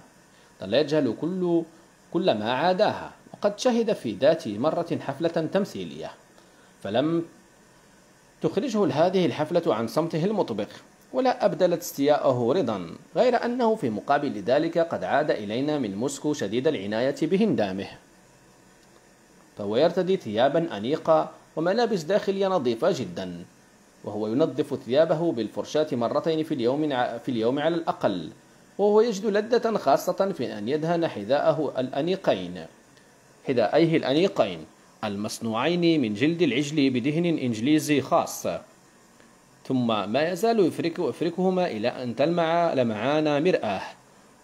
ظل يجهل كل كل ما عاداها وقد شهد في ذات مرة حفلة تمثيلية فلم تخرجه هذه الحفلة عن صمته المطبق ولا أبدلت استياءه رضا غير أنه في مقابل ذلك قد عاد إلينا من موسكو شديد العناية بهندامه فهو يرتدي ثيابا أنيقة وملابس داخلية نظيفة جدا وهو ينظف ثيابه بالفرشاة مرتين في اليوم, في اليوم على الأقل وهو يجد لذة خاصة في أن يدهن حذاءه الأنيقين حذائيه الأنيقين المصنوعين من جلد العجل بدهن إنجليزي خاص ثم ما يزال يفرك يفركهما إلى أن تلمع لمعان مرآه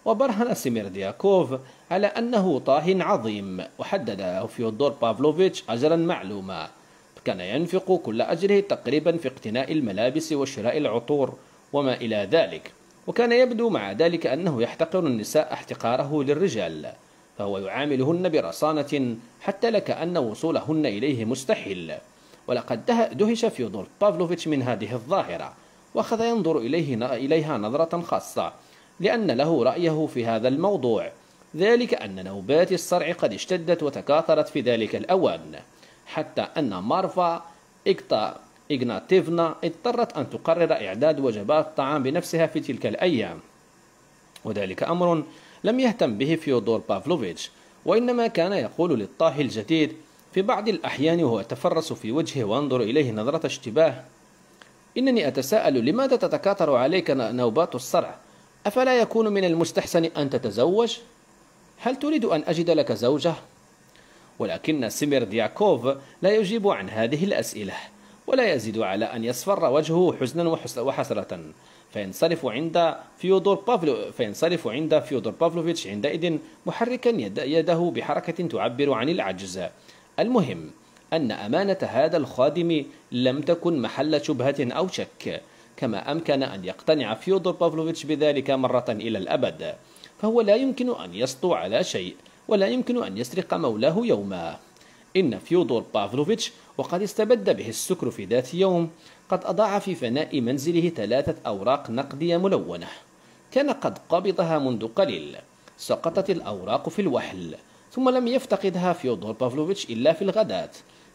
وبرهن سميردياكوف على أنه طاه عظيم وحدد فيودور بافلوفيتش أجرا معلوما كان ينفق كل أجره تقريبا في اقتناء الملابس وشراء العطور وما إلى ذلك وكان يبدو مع ذلك أنه يحتقر النساء احتقاره للرجال فهو يعاملهن برصانة حتى لكأن وصولهن إليه مستحيل ولقد دهش فيودور بافلوفيتش من هذه الظاهرة وأخذ ينظر إليه إليها نظرة خاصة لأن له رأيه في هذا الموضوع ذلك أن نوبات الصرع قد اشتدت وتكاثرت في ذلك الأوان حتى أن مارفا إكتا إغناتيفنا اضطرت أن تقرر إعداد وجبات الطعام بنفسها في تلك الأيام وذلك أمر لم يهتم به فيودور بافلوفيتش وإنما كان يقول للطاهي الجديد في بعض الأحيان وهو يتفرس في وجهه وانظر إليه نظرة اشتباه إنني أتساءل لماذا تتكاثر عليك نوبات الصرع أفلا يكون من المستحسن أن تتزوج؟ هل تريد أن أجد لك زوجة؟ ولكن سمير دياكوف لا يجيب عن هذه الأسئلة ولا يزيد على أن يصفر وجهه حزنا وحسرة فينصرف عند فيودور بافلو فينصرف عند فيودور بافلوفيتش عندئذ محركا يده بحركة تعبر عن العجز المهم أن أمانة هذا الخادم لم تكن محل شبهة أو شك كما أمكن أن يقتنع فيودور بافلوفيتش بذلك مرة إلى الأبد فهو لا يمكن أن يسطو على شيء ولا يمكن أن يسرق مولاه يوما إن فيودور بافلوفيتش وقد استبد به السكر في ذات يوم قد أضاع في فناء منزله ثلاثة أوراق نقدية ملونة كان قد قبضها منذ قليل سقطت الأوراق في الوحل ثم لم يفتقدها فيودور بافلوفيتش إلا في الغداة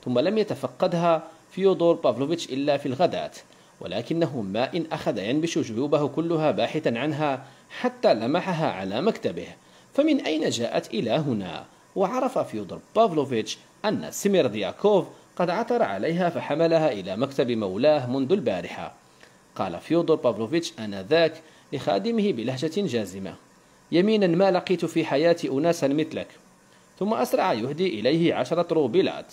ثم لم يتفقدها فيودور بافلوفيتش إلا في الغداة ولكنه ما إن أخذ ينبش جيوبه كلها باحثا عنها حتى لمحها على مكتبه فمن أين جاءت إلى هنا وعرف فيودور بافلوفيتش أن دياكوف قد عثر عليها فحملها إلى مكتب مولاه منذ البارحة قال فيودور بافلوفيتش آنذاك لخادمه بلهجة جازمة يمينا ما لقيت في حياتي أناسا مثلك ثم أسرع يهدي إليه عشرة روبلات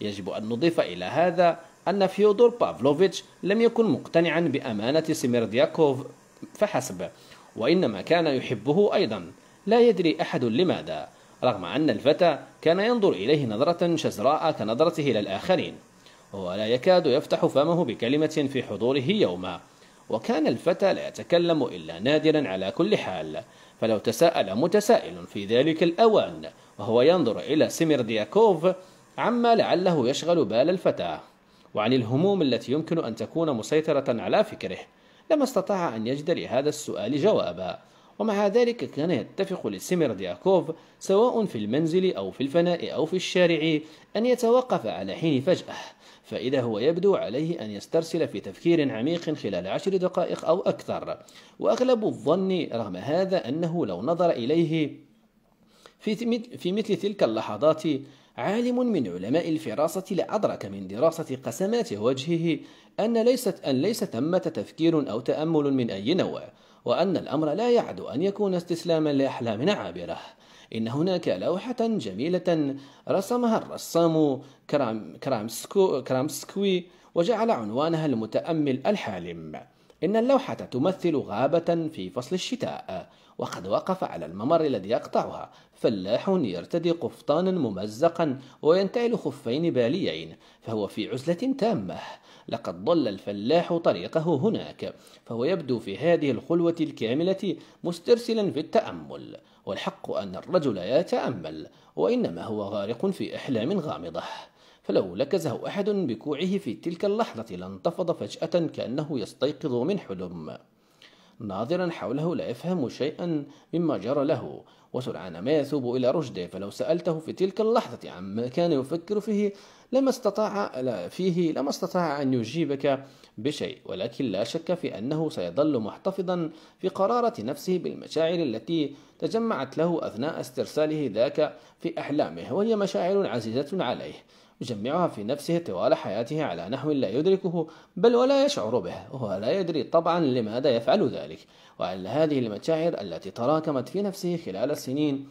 يجب أن نضيف إلى هذا أن فيودور بافلوفيتش لم يكن مقتنعا بأمانة سميردياكوف فحسب وإنما كان يحبه أيضا لا يدري أحد لماذا رغم أن الفتى كان ينظر إليه نظرة شزراء كنظرته إلى الآخرين وهو لا يكاد يفتح فمه بكلمة في حضوره يوما وكان الفتى لا يتكلم إلا نادرا على كل حال فلو تساءل متسائل في ذلك الأوان وهو ينظر إلى سميردياكوف عما لعله يشغل بال الفتى وعن الهموم التي يمكن أن تكون مسيطرة على فكره لما استطاع أن يجد لهذا السؤال جوابا ومع ذلك كان يتفق دياكوف سواء في المنزل أو في الفناء أو في الشارع أن يتوقف على حين فجأة فإذا هو يبدو عليه أن يسترسل في تفكير عميق خلال عشر دقائق أو أكثر وأغلب الظن رغم هذا أنه لو نظر إليه في مثل تلك اللحظات عالم من علماء الفراسة لأدرك من دراسة قسمات وجهه أن ليست أن ليس ثمة تفكير أو تأمل من أي نوع وأن الأمر لا يعد أن يكون استسلاما لأحلام عابرة إن هناك لوحة جميلة رسمها الرسام كرام كرامسكو كرامسكوي وجعل عنوانها المتأمل الحالم إن اللوحة تمثل غابة في فصل الشتاء وقد وقف على الممر الذي يقطعها فلاح يرتدي قفطانا ممزقا وينتعل خفين باليين فهو في عزلة تامة لقد ضل الفلاح طريقه هناك فهو يبدو في هذه الخلوة الكاملة مسترسلا في التأمل والحق أن الرجل يتأمل وإنما هو غارق في أحلام غامضة فلو لكزه أحد بكوعه في تلك اللحظة لانتفض فجأة كأنه يستيقظ من حلم ناظرا حوله لا يفهم شيئا مما جرى له وسرعان ما يثوب إلى رشده فلو سألته في تلك اللحظة عما كان يفكر فيه لما استطاع فيه لما استطاع أن يجيبك بشيء ولكن لا شك في أنه سيظل محتفظا في قرارة نفسه بالمشاعر التي تجمعت له أثناء استرساله ذاك في أحلامه وهي مشاعر عزيزة عليه يجمعها في نفسه طوال حياته على نحو لا يدركه بل ولا يشعر به وهو لا يدري طبعا لماذا يفعل ذلك وأن هذه المشاعر التي تراكمت في نفسه خلال السنين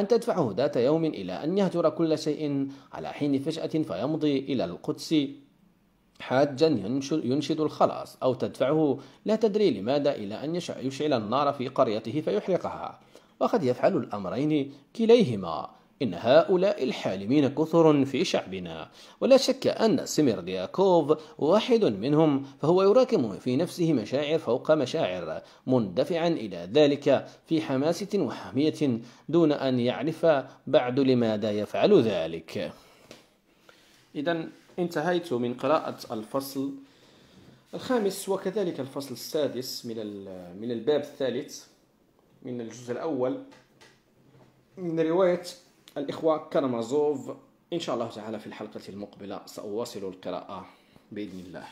أن تدفعه ذات يوم إلى أن يهجر كل شيء على حين فجأة فيمضي إلى القدس حاجا ينشد الخلاص أو تدفعه لا تدري لماذا إلى أن يشعل النار في قريته فيحرقها وقد يفعل الأمرين كليهما إن هؤلاء الحالمين كثر في شعبنا ولا شك أن دياكوف واحد منهم فهو يراكم في نفسه مشاعر فوق مشاعر مندفعا إلى ذلك في حماسة وحمية دون أن يعرف بعد لماذا يفعل ذلك إذا انتهيت من قراءة الفصل الخامس وكذلك الفصل السادس من من الباب الثالث من الجزء الأول من رواية الإخوة كرمازوف إن شاء الله تعالى في الحلقة المقبلة سأواصل القراءة بإذن الله